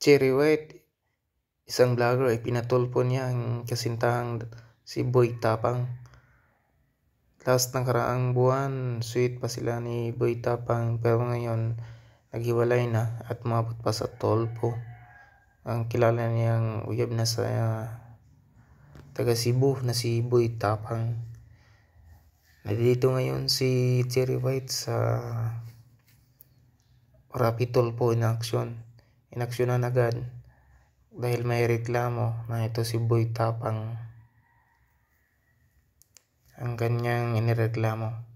Cherry White, isang vlogger ay eh, pinatulpo niya ang kasintahang si Boy Tapang. Last ng karaang buwan, sweet pa sila ni Boy Tapang pero ngayon naghiwalay na at mabot pa sa tolpo. Ang kilala niyang uyab na sa uh, taga Cebu na si Boy Tapang. Nandito ngayon si Cherry White sa Rapitol po in action inaksyonan agad dahil may reklamo na ito si Boy Tapang ang kanyang inireklamo.